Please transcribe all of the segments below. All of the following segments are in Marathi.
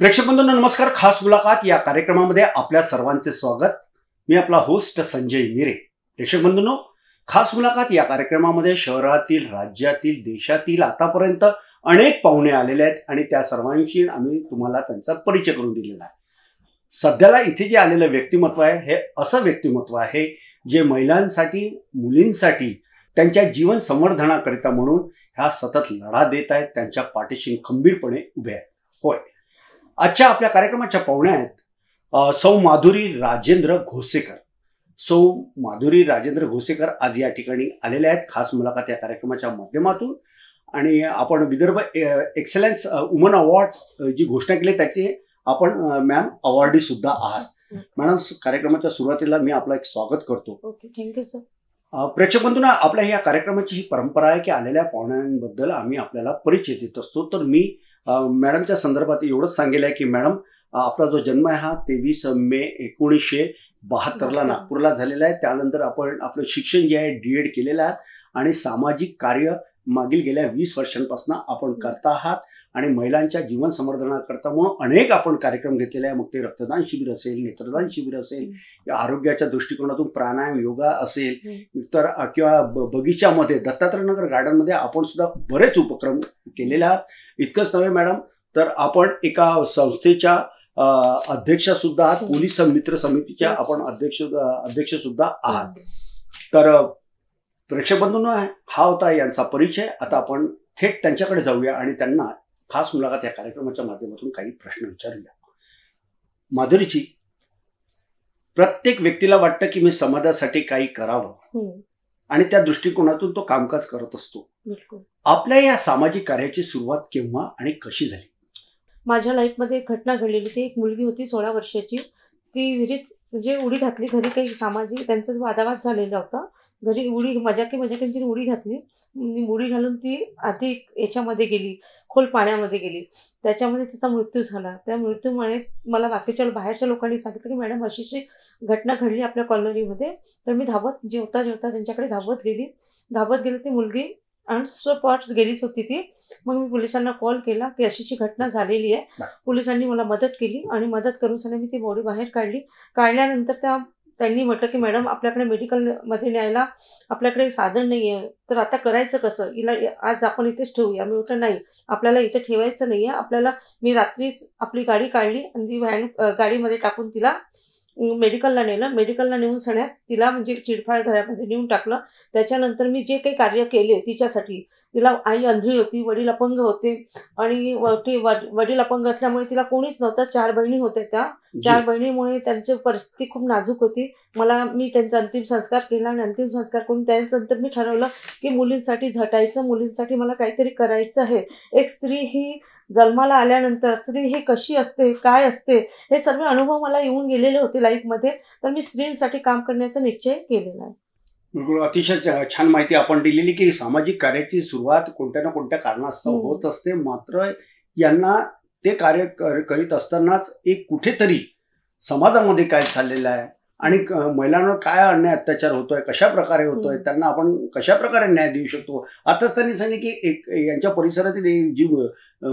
प्रेक्षकबंधूंना नमस्कार खास मुलाखत या कार्यक्रमामध्ये आपल्या सर्वांचे स्वागत मी आपला होस्ट संजय मिरे प्रेक्षक बंधूंनो खास मुलाखत या कार्यक्रमामध्ये शहरातील राज्यातील देशातील आतापर्यंत अनेक पाहुणे आलेले आहेत आणि त्या सर्वांशी आम्ही तुम्हाला त्यांचा परिचय करून दिलेला आहे सध्याला इथे जे आलेलं व्यक्तिमत्व आहे हे असं व्यक्तिमत्व आहे जे महिलांसाठी मुलींसाठी त्यांच्या जीवन संवर्धनाकरिता म्हणून ह्या सतत लढा देत आहेत त्यांच्या पाठीशी खंबीरपणे उभे आहेत होय आजच्या आपल्या कार्यक्रमाच्या पाहुण्या आहेत सौ माधुरी राजेंद्र घोसेकर सौ माधुरी राजेंद्र घोसेकर आज या ठिकाणी आलेले आहेत खास मुलाखत या कार्यक्रमाच्या माध्यमातून आणि आपण विदर्भ एक्सलन्स वुमन अवॉर्ड जी घोषणा केली त्याचे आपण मॅम अवॉर्डी सुद्धा आहात मॅडम कार्यक्रमाच्या सुरुवातीला मी आपला एक स्वागत करतो ओके थँक्यू सर आपल्या या कार्यक्रमाची ही परंपरा आहे की आलेल्या पाहुण्यांबद्दल आम्ही आपल्याला परिचय देत असतो तर मी मॅडमच्या संदर्भात एवढंच सांगेल आहे की मॅडम आपला जो जन्म आहे हा तेवीस मे एकोणीसशे बहात्तरला नागपूरला झालेला आहे त्यानंतर आपण आपलं शिक्षण जे आहे डी एड केलेलं आहे आणि सामाजिक कार्य मागील गेल्या वीस वर्षांपासून आपण करता आहात आणि महिलांच्या जीवन संवर्धनाकरता म्हणून अनेक आपण कार्यक्रम घेतलेले आहे मग ते रक्तदान शिबिर असेल नेत्रदान शिबिर असेल आरोग्याच्या दृष्टिकोनातून प्राणायाम योगा असेल तर किंवा बगीच्यामध्ये दत्तात्रय नगर गार्डनमध्ये आपण सुद्धा बरेच उपक्रम केलेले आहात इतकंच नव्हे मॅडम तर आपण एका संस्थेच्या अध्यक्षा सुद्धा आहात पोलीस मित्र समितीच्या आपण अध्यक्ष अध्यक्ष सुद्धा आहात तर प्रेक्षक बंधूंना हा होता यांचा परिचय आता आपण थेट त्यांच्याकडे जाऊया आणि त्यांना खास मुलाखत या कार्यक्रमाच्या माध्यमातून काही प्रश्न विचारूया माधुरीची प्रत्येक व्यक्तीला वाटतं की मी समाजासाठी काही करावं हो. आणि त्या दृष्टिकोनातून तो कामकाज करत असतो आपल्या या सामाजिक कार्याची सुरुवात केव्हा आणि कशी झाली माझ्या लाईफमध्ये एक घटना घडलेली ती एक मुलगी होती सोळा वर्षाची ती विहिरीत म्हणजे उडी घातली घरी काही सामाजिक त्यांचा वादावाद झालेला होता घरी उडी मजाकी तिने उडी घातली उडी घालून ती आधी याच्यामध्ये गेली खोल पाण्यामध्ये गेली त्याच्यामध्ये तिचा मृत्यू झाला त्या मृत्यूमुळे मला बाकीच्या बाहेरच्या लोकांनी सांगितलं की मॅडम अशी घटना घडली आपल्या कॉलनीमध्ये तर मी धावत जेवता जेवता त्यांच्याकडे धावत गेली धावत गेली ती मुलगी अनस्पॉट्स गेलीच होती ती मग मी पोलिसांना कॉल केला की अशीशी घटना झालेली आहे पोलिसांनी मला मदत केली आणि मदत करून मी ती बॉडी बाहेर काढली काढल्यानंतर त्या त्यांनी म्हटलं की मॅडम आपल्याकडे मेडिकलमध्ये न्यायला आपल्याकडे साधन नाही आहे तर आता करायचं कसं इला आज आपण इथेच ठेवूया मी म्हटलं नाही आपल्याला इथे ठेवायचं नाही आहे आपल्याला मी रात्रीच आपली गाडी काढली आणि ती व्हॅन गाडीमध्ये टाकून तिला मेडिकलला नेलं मेडिकलला नेऊन सण्यात तिला म्हणजे चिडफाड घरामध्ये नेऊन टाकलं त्याच्यानंतर मी जे काही कार्य केले तिच्यासाठी तिला आई अंधळी होती वडील अपंग होते आणि वडील अपंग असल्यामुळे तिला कोणीच नव्हतं चार बहिणी होत्या त्या चार बहिणीमुळे त्यांची परिस्थिती खूप नाजूक होती मला मी त्यांचा अंतिम संस्कार केला आणि अंतिम संस्कार करून त्यानंतर मी ठरवलं की मुलींसाठी झटायचं मुलींसाठी मला काहीतरी करायचं आहे एक स्त्री ही जन्माला आल्यानंतर स्त्री ही कशी असते काय असते हे सगळे अनुभव मला येऊन गेलेले होते लाईफमध्ये तर मी स्त्रीसाठी काम करण्याचा निश्चय केलेला आहे बिलकुल अतिशय छान माहिती आपण दिलेली की सामाजिक कार्याची सुरुवात कोणत्या ना कोणत्या कारणास्तव होत असते मात्र यांना ते कार्य करीत असतानाच एक कुठेतरी समाजामध्ये काय चाललेलं आहे आणि महिलांवर काय अन्याय अत्याचार होतोय कशा प्रकारे होतोय त्यांना आपण कशा प्रकारे न्याय देऊ शकतो आताच त्यांनी सांगितलं की एक यांच्या परिसरातील जी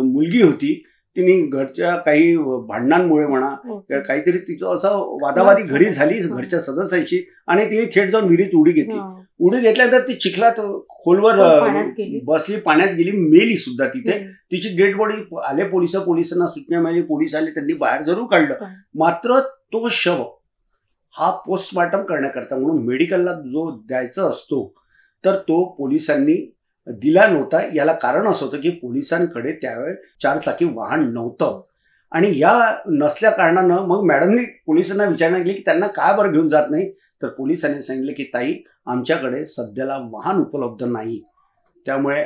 मुलगी होती तिने घरच्या काही भांडणांमुळे म्हणा हो. काहीतरी तिचं असं वादावादी घरी झाली घरच्या सदस्यांशी आणि तिने थेट जाऊन विहिरीत उडी घेतली उडी घेतल्यानंतर ती चिखलात खोलवर बसली पाण्यात गेली मेली सुद्धा तिथे तिची डेड बॉडी आले पोलिस पोलिसांना सूचना मिळाली पोलीस आले त्यांनी बाहेर जरूर काढलं मात्र तो शव हा पोस्टमार्टम करण्याकरता म्हणून मेडिकलला जो द्यायचा असतो तर तो पोलिसांनी दिला नव्हता याला कारण असं होतं की पोलिसांकडे त्यावेळेस चारचाकी वाहन नव्हतं आणि या नसल्या कारणानं मग मॅडमनी पोलिसांना विचारणा केली की त्यांना काय बरं घेऊन जात नाही तर पोलिसांनी सांगितलं की ताई आमच्याकडे सध्याला वाहन उपलब्ध नाही त्यामुळे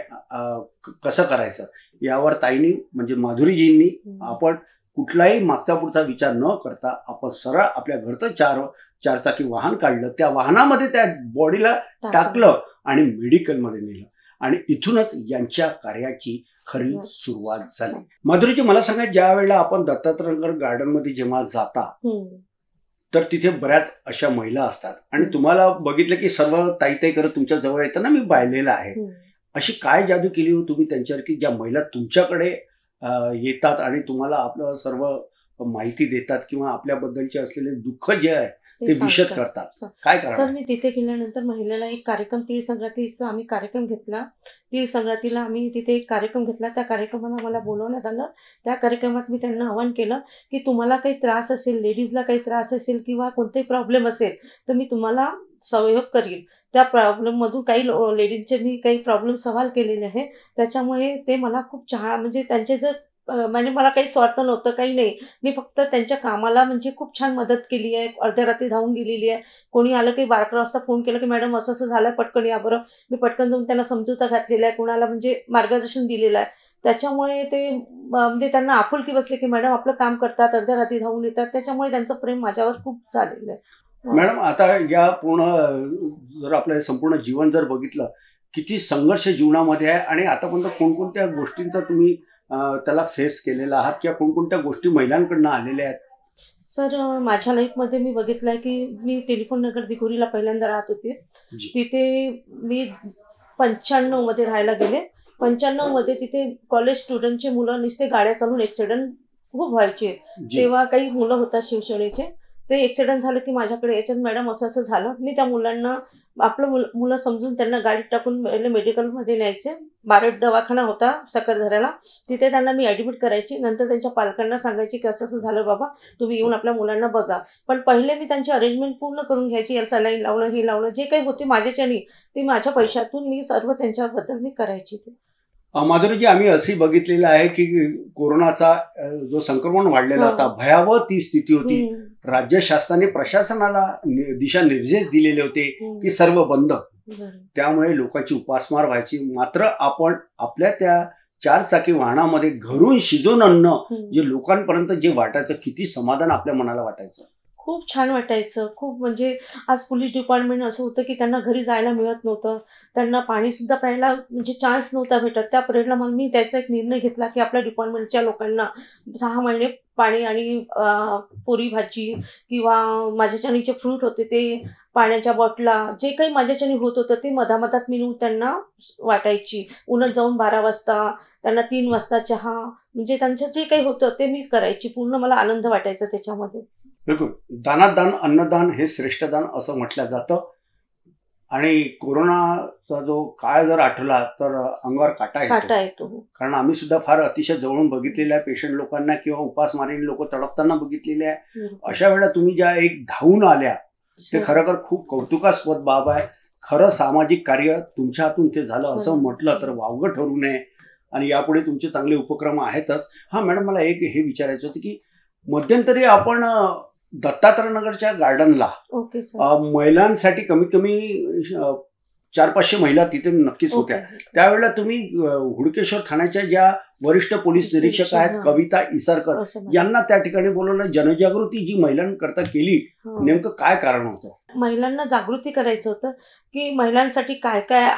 कसं करायचं यावर ताईनी म्हणजे माधुरीजींनी आपण कुठलाही मागचा पुढचा विचार न करता आपण सरळ आपल्या घरचं चार चारचाकी वाहन काढलं त्या वाहनामध्ये त्या बॉडीला टाकलं आणि मेडिकलमध्ये नेलं आणि इथूनच यांच्या कार्याची खरी हो. सुरुवात झाली माधुरीजी मला सांगा ज्या वेळेला आपण दत्तात्रयनगर गार्डन मध्ये जेव्हा जाता तर तिथे बऱ्याच अशा महिला असतात आणि तुम्हाला बघितलं की सर्व ताई ताई करत तुमच्या जवळ येताना मी बायलेला आहे अशी काय जादू केली हो तुम्ही त्यांच्यावर की ज्या महिला तुमच्याकडे येतात आणि तुम्हाला आपलं सर्व माहिती देतात किंवा आपल्याबद्दलचे असलेले दुःख जे आहे ते विशद करतात काय सर मी तिथे गेल्यानंतर महिलेला एक कार्यक्रम तीळ संक्रांतीचा आम्ही कार्यक्रम घेतला तीळ संक्रांतीला आम्ही तिथे एक कार्यक्रम घेतला त्या कार्यक्रमाला मला बोलवण्यात आलं त्या कार्यक्रमात मी त्यांना आवाहन केलं की तुम्हाला काही त्रास असेल लेडीजला काही त्रास असेल किंवा कोणतेही प्रॉब्लेम असेल तर मी तुम्हाला सहयोग करील त्या प्रॉब्लेममधून काही लेडीजचे मी काही प्रॉब्लेम सवाल केलेले आहे त्याच्यामुळे ते मला खूप छान म्हणजे त्यांचे जर म्हणजे मला काही स्वार्थ नव्हतं काही नाही मी फक्त त्यांच्या कामाला म्हणजे खूप छान मदत केली आहे अर्ध्या रात्री धावून गेलेली आहे कोणी आलं काही बारा वाजता फोन केला की मॅडम असं असं झालं पटकन या बरं मी पटकन जाऊन त्यांना समजूता घातलेला आहे कोणाला म्हणजे मार्गदर्शन दिलेलं आहे त्याच्यामुळे ते म्हणजे त्यांना आपुलकी बसले की मॅडम आपलं काम करतात अर्ध्या रात्री धावून येतात त्याच्यामुळे त्यांचं प्रेम माझ्यावर खूप झालेलं आहे मॅडम आता या पूर्ण जर आपलं संपूर्ण जीवन जर बघितलं किती संघर्ष जीवनामध्ये आहे आणि आतापर्यंत कोणकोणत्या गोष्टींचा तुम्ही त्याला फेस केलेला आहात किंवा कोणकोणत्या गोष्टी महिलांकडनं आलेल्या आहेत सर माझ्या लाईफमध्ये मी बघितलंय की मी टेलिफोन नगर दिघोरीला पहिल्यांदा राहत होते तिथे मी पंच्याण्णव मध्ये राहायला गेले पंच्याण्णव मध्ये तिथे कॉलेज स्टुडंटचे मुलं नुसते गाड्या चालून ऍक्सिडेंट खूप व्हायचे तेव्हा काही मुलं होतात शिवसेनेचे ते एक्सिडेंट झालं की माझ्याकडे याच्यात मॅडम असं असं झालं मी त्या मुलांना आपलं मुलं समजून त्यांना गाडीत टाकून मेडिकलमध्ये न्यायचे बारड दवाखाना होता साखरधऱ्याला तिथे त्यांना मी ॲडमिट करायची नंतर त्यांच्या पालकांना सांगायची की असं असं झालं बाबा तुम्ही येऊन आपल्या मुलांना बघा पण पहिले मी त्यांची अरेंजमेंट पूर्ण करून घ्यायची याला सलाईन लावणं हे लावणं जे काही होते माझ्याच्यानी ते माझ्या पैशातून मी सर्व त्यांच्याबद्दल मी करायची ते माधुरीजी आम्ही असंही बघितलेलं आहे की कोरोनाचा जो संक्रमण वाढलेला हो. होता भयावह ती स्थिती होती राज्य शासनाने प्रशासनाला दिशा निर्देश दिलेले होते हो. की सर्व बंद त्यामुळे लोकांची उपासमार व्हायची मात्र आपण आपल्या त्या चार चाकी वाहनामध्ये घरून शिजून अन्न हो. जे लोकांपर्यंत जे वाटायचं किती समाधान आपल्या मनाला वाटायचं खूप छान वाटायचं खूप म्हणजे आज पोलीस डिपार्टमेंट असं होतं की त्यांना घरी जायला मिळत नव्हतं त्यांना पाणीसुद्धा प्यायला म्हणजे चान्स नव्हता भेटत त्या परेडला मग मी त्याचा एक निर्णय घेतला की आपल्या डिपार्टमेंटच्या लोकांना सहा महिने पाणी आणि पुरी भाजी किंवा माझ्याच्यानी जे फ्रूट होते ते पाण्याच्या बॉटला जे काही माझ्याच्यानी होत होतं ते मधामधात मी त्यांना वाटायची उन्हात जाऊन बारा वाजता त्यांना तीन वाजता चहा म्हणजे त्यांचं जे काही होतं ते मी करायची पूर्ण मला आनंद वाटायचा त्याच्यामध्ये बिलकुल दानादान अन्नदान हे श्रेष्ठ दान असं म्हटलं जातं आणि कोरोनाचा जो काळ जर आठवला तर अंगावर काटा येतो हो. कारण आम्ही सुद्धा फार अतिशय जवळून बघितलेल्या पेशंट लोकांना किंवा उपासमारीने लोक तडपताना बघितलेले आहे अशा वेळा तुम्ही ज्या एक धावून आल्या ते खरं खूप कौतुकास्पद बाब आहे खरं सामाजिक कार्य तुमच्या हातून ते झालं असं म्हटलं तर वावगं ठरू नये आणि यापुढे तुमचे चांगले उपक्रम आहेतच हा मॅडम मला एक हे विचारायचं होतं की मध्यंतरी आपण दत्तात्रयनगरच्या गार्डनला महिलांसाठी कमीत कमी चार पाचशे महिला तिथे नक्कीच होत्या त्यावेळेला तुम्ही हुडकेश्वर ठाण्याच्या ज्या वरिष्ठ पोलीस निरीक्षक आहेत कविता इसरकर यांना त्या ठिकाणी बोलवलं जनजागृती जी महिलांकरता केली हो. नेमकं काय कारण होतं महिलांना जागृती करायचं होतं की महिलांसाठी काय काय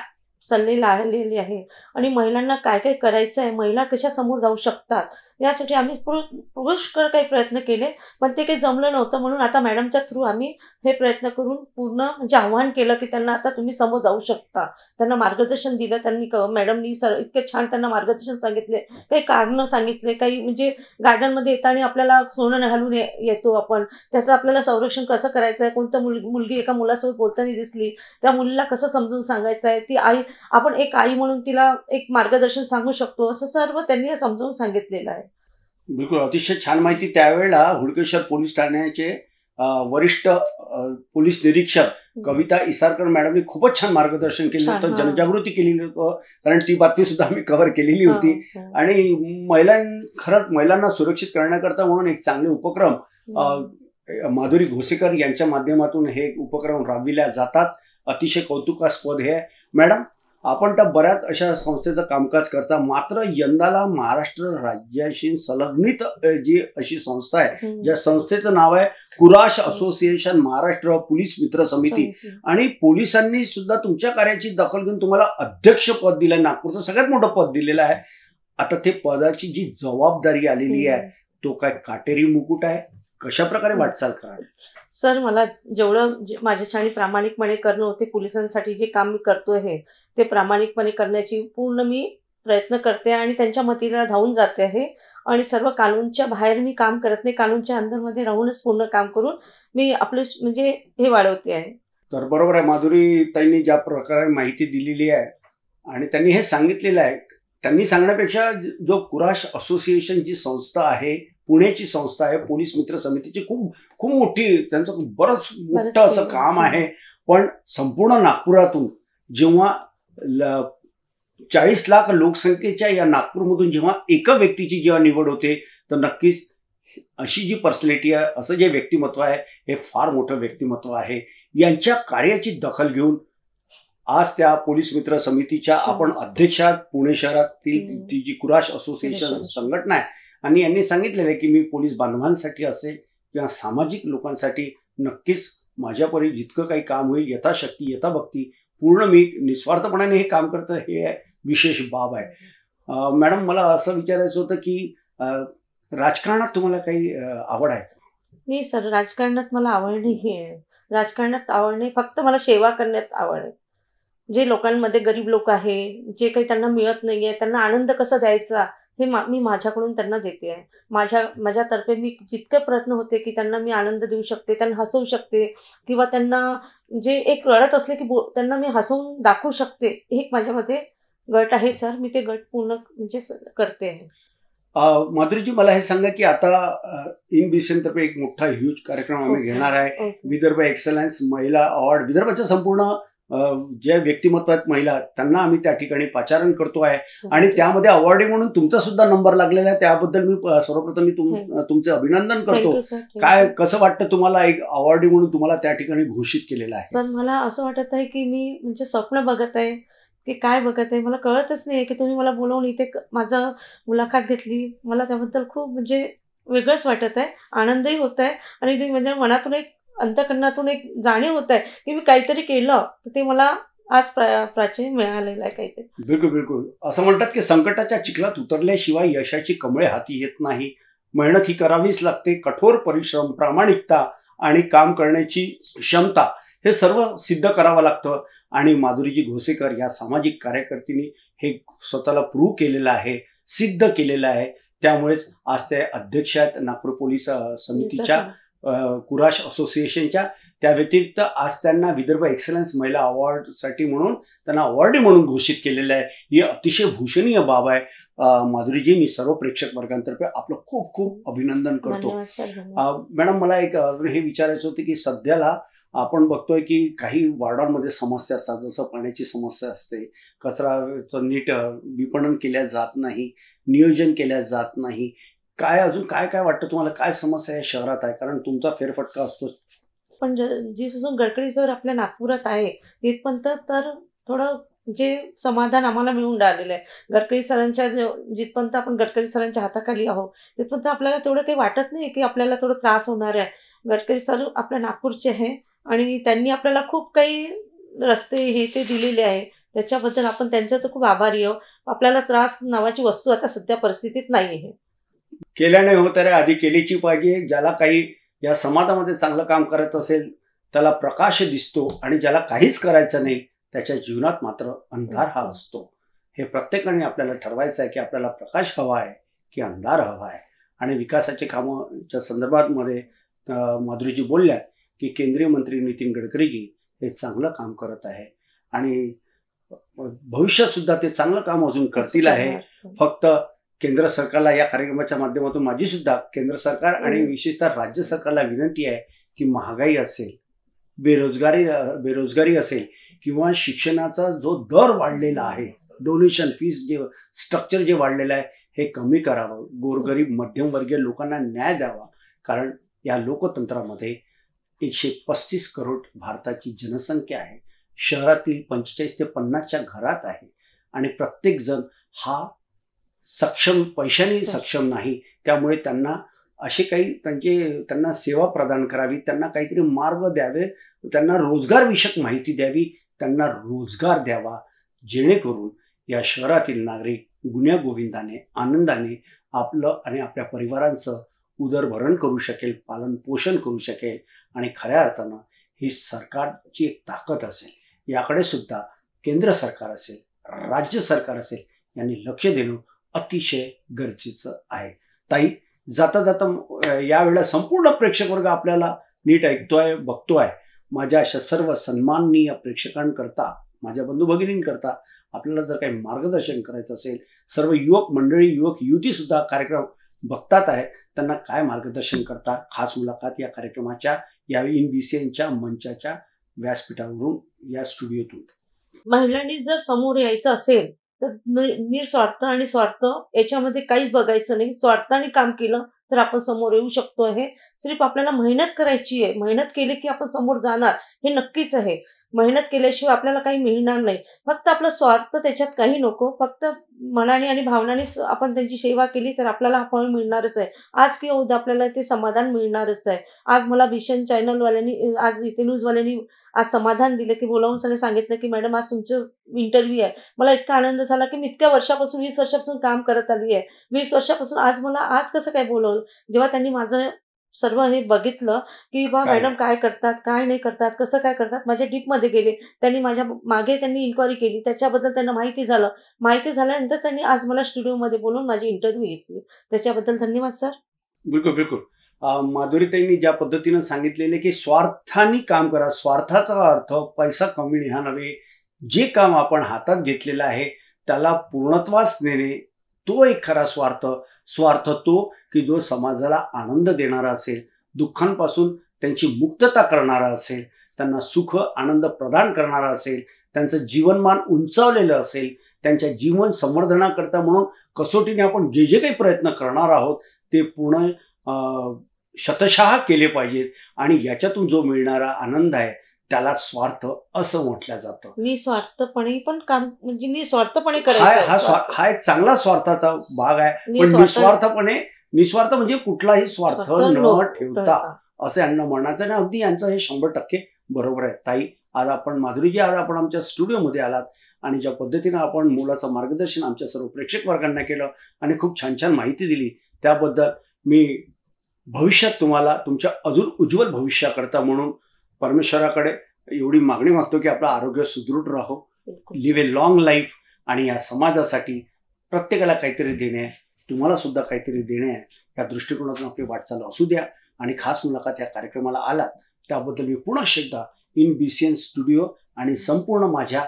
सल्ले लावलेले आहे आणि महिलांना काय काय करायचं आहे महिला कशा समोर जाऊ शकतात यासाठी आम्ही पुरुष पुरुष काही प्रयत्न केले पण ते काही जमलं नव्हतं म्हणून आता मॅडमच्या थ्रू आम्ही हे प्रयत्न करून पूर्ण म्हणजे आव्हान केलं की त्यांना आता तुम्ही समोर जाऊ शकता त्यांना मार्गदर्शन दिलं त्यांनी मॅडमनी सर इतके छान त्यांना मार्गदर्शन सांगितले काही कारणं सांगितले काही म्हणजे गार्डनमध्ये येताना आपल्याला सोनं घालून येतो आपण त्याचं आपल्याला संरक्षण कसं करायचं आहे कोणतं मुलगी एका मुलासोबत बोलताना दिसली त्या मुलीला कसं समजून सांगायचं आहे ती आई आपण एक आई म्हणून तिला एक मार्गदर्शन सांगू शकतो असं सर्व त्यांनी समजावून सांगितलेलं आहे बिलकुल अतिशय छान माहिती त्यावेळेला हुडकेश्वर पोलीस ठाण्याचे वरिष्ठ पोलीस निरीक्षक कविता इसारकर मॅडमनी खूपच छान मार्गदर्शन केलं होतं जनजागृती केली होतं कारण ती बातमी सुद्धा आम्ही कव्हर केलेली होती आणि महिलां खरंच महिलांना सुरक्षित करण्याकरता म्हणून एक चांगले उपक्रम माधुरी घोसेकर यांच्या माध्यमातून हे उपक्रम राबविल्या जातात अतिशय कौतुकास्पद हे मॅडम आपण त्या बऱ्याच अशा संस्थेचं कामकाज करता मात्र यंदाला महाराष्ट्र राज्याशी संलग्नित जी अशी संस्था आहे ज्या संस्थेचं नाव आहे कुराश असोसिएशन महाराष्ट्र पोलीस मित्र समिती आणि पोलिसांनी सुद्धा तुमच्या कार्याची दखल घेऊन तुम्हाला अध्यक्ष पद दिलं नागपूरचं सगळ्यात मोठं पद दिलेलं आहे आता ते पदाची जी जबाबदारी आलेली आहे तो काय काटेरी मुकुट आहे कशा प्रकारे वाटचाल करा सर मला जेवढं माझ्या शाळेत प्रामाणिकपणे करणं होते पोलिसांसाठी जे काम मी करतो आहे ते प्रामाणिकपणे करण्याची पूर्ण मी प्रयत्न करते आणि त्यांच्या मतीला धावून जाते आहे आणि सर्व कानूनच्या बाहेर मी काम करत नाही कानूनच्या अंदरमध्ये राहूनच पूर्ण काम करून मी आपले म्हणजे हे वाढवते आहे तर बरोबर आहे माधुरी ताईंनी ज्या प्रकारे माहिती दिलेली आहे आणि त्यांनी हे सांगितलेलं आहे त्यांनी सांगण्यापेक्षा जो कुराश असोसिएशन जी संस्था आहे पुण्याची संस्था आहे पोलीस मित्र समितीची खूप खूप मोठी त्यांचं बरंच मोठं असं काम आहे पण संपूर्ण नागपुरातून जेव्हा चाळीस लाख लोकसंख्येच्या या नागपूरमधून जेव्हा एका व्यक्तीची जेव्हा निवड होते तर नक्कीच अशी जी पर्सनॅलिटी आहे असं जे व्यक्तिमत्व आहे हे फार मोठं व्यक्तिमत्व आहे यांच्या कार्याची दखल घेऊन आज त्या पोलीस मित्र समितीच्या हो. आपण अध्यक्षात पुणे शहरातील ती जी कुराश असोसिएशन संघटना आहे आणि यांनी सांगितलेलं आहे की मी पोलीस बांधवांसाठी असेल किंवा सामाजिक लोकांसाठी नक्कीच माझ्यापरी जितकं काही काम होईल यथाशक्ती यथाभक्ती पूर्ण मी निस्वार्थपणाने हे काम करतं हे विशेष बाब आहे मॅडम मला असं विचारायचं होतं की राजकारणात तुम्हाला काही आवड आहे नाही सर राजकारणात मला आवड नाही आहे राजकारणात आवड नाही फक्त मला सेवा करण्यात आवड आहे जे लोकांमध्ये गरीब लोक आहे जे काही त्यांना मिळत नाही त्यांना आनंद कसा द्यायचा हे मा मी माझ्याकडून त्यांना देते आहे माझ्या माझ्यातर्फे मी जितके प्रयत्न होते की त्यांना मी आनंद देऊ शकते त्यांना हसवू शकते किंवा त्यांना जे एक रडत असले की त्यांना मी हसवून दाखवू शकते हे माझ्यामध्ये गट आहे सर मी ते गट पूर्ण म्हणजे करते आहे माधुरीजी मला हे सांगा की आता इन तर्फे एक मोठा ह्यूज कार्यक्रम आम्ही हो. घेणार आहे हो. विदर्भ एक्सलन्स महिला अवॉर्ड विदर्भाच्या संपूर्ण जे आहेत महिला त्यांना आम्ही त्या ठिकाणी पाचारण करतो आहे हो. आणि त्यामध्ये अवॉर्डी म्हणून तुमचा सुद्धा नंबर लागलेला आहे त्याबद्दल मी सर्वप्रथम मी तुमचे अभिनंदन करतो काय कसं वाटतं तुम्हाला एक अवॉर्डी म्हणून तुम्हाला त्या ठिकाणी घोषित केलेलं आहे सर मला असं वाटत आहे की मी म्हणजे स्वप्न बघत आहे की काय बघत आहे मला कळतच नाही की तुम्ही मला बोलवून इथे माझं मुलाखत घेतली मला त्याबद्दल खूप म्हणजे वेगळंच वाटत आहे आनंदही होत आहे आणि म्हणजे मनातून एक अंतकरणातून एक जाणीव होत आहे की मी काहीतरी केलं तर ते मला आज प्राचीन मिळालेलं आहे काहीतरी बिलकुल बिलकुल असं म्हणतात की संकटाच्या चिखलात उतरल्याशिवाय यशाची कमळे हाती येत नाही मेहनत ही करावीच लागते कठोर परिश्रम प्रामाणिकता आणि काम करण्याची क्षमता हे सर्व सिद्ध करावं लागतं आणि माधुरीजी घोसेकर या सामाजिक कार्यकर्तींनी हे स्वतःला प्रूव्ह केलेलं आहे सिद्ध केलेलं आहे त्यामुळेच आज ते अध्यक्ष आहेत नागपूर पोलीस समितीच्या कुराश असोसिएशनच्या त्या व्यतिरिक्त आज त्यांना विदर्भ एक्सलन्स महिला अवॉर्डसाठी म्हणून त्यांना अवॉर्ड म्हणून घोषित केलेलं आहे ही अतिशय भूषणीय बाब आहे माधुरीजी मी सर्व प्रेक्षक वर्गांतर्फे आपलं खूप खूप अभिनंदन करतो मॅडम मला एक हे विचारायचं होतं की सध्याला आपण बघतोय की काही वॉर्डांमध्ये समस्या असतात जसं पाण्याची समस्या असते कचराचं नीट विपणन केल्या जात नाही नियोजन केल्या जात नाही काय अजून काय काय वाटतं तुम्हाला काय समस्या आहे शहरात आहे कारण तुमचा फेरफटका असतो पण जी गडकरी जर आपल्या नागपुरात आहे तिथपर्यंत तर थोडं जे समाधान आम्हाला मिळून राहिलेलं आहे गडकरी सरांच्या जिथपर्यंत आपण गडकरी सरांच्या हाताखाली आहोत तिथपर्यंत आपल्याला तेवढं काही वाटत नाही की आपल्याला थोडं त्रास होणार आहे गडकरी सर आपल्या नागपूरचे आहे आणि त्यांनी आपल्याला खूप काही रस्ते हे ते दिलेले आहे त्याच्याबद्दल आपण त्यांचा तर खूप आभारी आहोत आपल्याला त्रास नावाची वस्तू आता सध्या परिस्थितीत नाही आहे नाही होत रे आधी केलीची पाहिजे ज्याला काही या समाजामध्ये चांगलं काम करत असेल त्याला प्रकाश दिसतो आणि ज्याला काहीच करायचं नाही त्याच्या जीवनात मात्र अंधार हा असतो हे प्रत्येकाने आपल्याला ठरवायचं आहे की आपल्याला प्रकाश हवा आहे की अंधार हवा आहे आणि विकासाचे कामाच्या संदर्भात मध्ये माधुरीजी बोलल्यात की केंद्रीय मंत्री नितीन गडकरीजी हे चांगलं काम करत आहे आणि भविष्यात सुद्धा ते चांगलं काम अजून करतील आहे फक्त केंद्र सरकारला या कार्यक्रमाच्या माध्यमातून माझी सुद्धा केंद्र सरकार आणि विशेषतः राज्य सरकारला विनंती आहे की महागाई असेल बेरोजगारी बेरोजगारी असेल किंवा शिक्षणाचा जो दर वाढलेला आहे डोनेशन फीस जे स्ट्रक्चर जे वाढलेलं आहे हे कमी करावं गोरगरीब मध्यमवर्गीय लोकांना न्याय द्यावा कारण या लोकतंत्रामध्ये एकशे पस्तीस करोड भारताची जनसंख्या आहे शहरातील पंचेचाळीस ते पन्नासच्या घरात आहे आणि प्रत्येकजण हा सक्षम पैशाने सक्षम नाही त्यामुळे त्यांना असे काही त्यांचे त्यांना सेवा प्रदान करावी त्यांना काहीतरी मार्ग द्यावे त्यांना रोजगारविषयक माहिती द्यावी त्यांना रोजगार द्यावा जेणेकरून या शहरातील नागरिक गोविंदाने आनंदाने आपलं आणि आपल्या परिवारांचं उदरभरण करू शकेल पालन पोषण करू शकेल आणि खऱ्या अर्थानं ही सरकारची एक ताकद असेल याकडे सुद्धा केंद्र सरकार असेल राज्य सरकार असेल यांनी लक्ष देणं अतिशय गरजेचं आहे ताई जाता जाता यावेळेला संपूर्ण प्रेक्षक वर्ग आपल्याला नीट ऐकतोय बघतोय माझ्या अशा सर्व सन्माननीय प्रेक्षकांकरता माझ्या बंधू भगिनींकरता आपल्याला जर काही मार्गदर्शन करायचं असेल सर्व युवक मंडळी युवक युती सुद्धा कार्यक्रम बघतात आहे त्यांना काय मार्गदर्शन करता खास मुलाखत या कार्यक्रमाच्या या इन बी सी एनच्या मंचाच्या व्यासपीठावरून या स्टुडिओतून महिलांनी जर समोर यायचं असेल तर निस्वार्थ आणि स्वार्थ याच्यामध्ये काहीच बघायचं नाही स्वार्थाने काम केलं तर आपण समोर येऊ शकतो आहे सिर्फ आपल्याला मेहनत करायची आहे मेहनत केली की आपण समोर जाणार हे नक्कीच आहे मेहनत केल्याशिवाय आपल्याला काही मिळणार नाही फक्त आपला स्वार्थ त्याच्यात काही नको फक्त मनाने आणि भावनाने आपण त्यांची सेवा केली तर आपल्याला हा फळ मिळणारच आहे आज किंवा उद्या आपल्याला ते समाधान मिळणारच आहे आज मला भीषण चॅनलवाल्यांनी आज इथे न्यूजवाल्यांनी आज समाधान दिलं की बोलावून सगळे सांगितलं की मॅडम आज तुमचं इंटरव्ह्यू आहे मला इतका आनंद झाला की मी इतक्या वर्षापासून वीस वर्षापासून काम करत आली आहे वीस वर्षापासून आज मला आज कसं काय बोलवलं जेव्हा त्यांनी माझं सर्व हे बघितलं की बा मॅडम काय करतात काय नाही करतात कसं काय करतात माझ्या डीपमध्ये गेले त्यांनी माझ्या मागे त्यांनी इन्क्वायरी केली त्याच्याबद्दल त्यांना माहिती झालं माहिती झाल्यानंतर त्यांनी आज मला स्टुडिओमध्ये बोलून माझी इंटरव्ह्यू घेतली त्याच्याबद्दल धन्यवाद सर बिलकुल बिलकुल माधुरीताईंनी ज्या पद्धतीनं सांगितलेले की स्वार्थाने काम करा स्वार्थाचा अर्थ पैसा कमी हा नव्हे जे काम आपण हातात घेतलेलं आहे त्याला पूर्णत्वास नेणे तो एक खरा स्वार्थ स्वार्थ तो की जो समाजाला आनंद देणारा असेल दुःखांपासून त्यांची मुक्तता करणारा असेल त्यांना सुख आनंद प्रदान करणारा असेल त्यांचं जीवनमान उंचावलेलं असेल त्यांच्या जीवन संवर्धनाकरता म्हणून कसोटीने आपण जे जे काही प्रयत्न करणार आहोत ते पूर्ण शतशहा केले पाहिजेत आणि याच्यातून जो मिळणारा आनंद आहे त्याला स्वार्थ असं म्हटलं जातं स्वार्थपणे पण काम म्हणजे निस्वार्थपणे हा हा एक चांगला स्वार्थाचा भाग आहे पण निस्वार्थपणे निस्वार्थ म्हणजे कुठलाही स्वार्थ न ठेवता असं यांना म्हणायचं आणि अगदी यांचं हे शंभर टक्के बरोबर आहे ताई आज आपण माधुरीजी आज आपण आमच्या स्टुडिओमध्ये आलात आणि ज्या पद्धतीनं आपण मुलाचं मार्गदर्शन आमच्या सर्व प्रेक्षक वर्गांना केलं आणि खूप छान छान माहिती दिली त्याबद्दल मी भविष्यात तुम्हाला तुमच्या अजून उज्ज्वल भविष्याकरता म्हणून परमेश्वराकडे एवढी मागणी मागतो की आपलं आरोग्य सुदृढ राहो लिव्ह ए लॉंग लाईफ आणि या समाजासाठी प्रत्येकाला काहीतरी देणे तुम्हाला सुद्धा काहीतरी देणे या दृष्टिकोनातून आपली वाटचाल असू द्या आणि खास मुलाखत या कार्यक्रमाला आलात त्याबद्दल मी पुन्हा एकदा N B C N studio आणि संपूर्ण माझ्या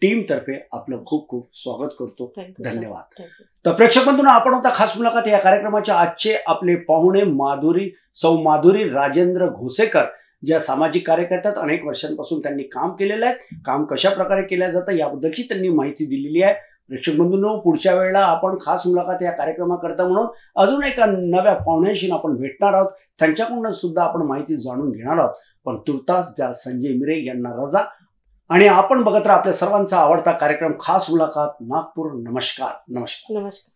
टीमतर्फे आपलं खूप खूप स्वागत करतो धन्यवाद तर प्रेक्षक बंधून आपण होता खास मुलाखत या कार्यक्रमाच्या आजचे आपले पाहुणे माधुरी सौ माधुरी राजेंद्र घोसेकर ज्या सामाजिक कार्यकर्त्यात अनेक वर्षांपासून त्यांनी काम केलेलं आहे काम कशा प्रकारे केलं जातं याबद्दलची त्यांनी माहिती दिलेली आहे प्रेक्षक बंधूंनो पुढच्या वेळेला आपण खास मुलाखत या कार्यक्रमाकरता म्हणून अजून एका नव्या पाहुण्यांशी आपण भेटणार आहोत त्यांच्याकडून सुद्धा आपण माहिती जाणून घेणार आहोत पण तुर्तास ज्या संजय मिरे यांना रजा आणि आपण बघत राहा आपल्या सर्वांचा आवडता कार्यक्रम खास मुलाखत नागपूर नमस्कार नमस्कार नमस्कार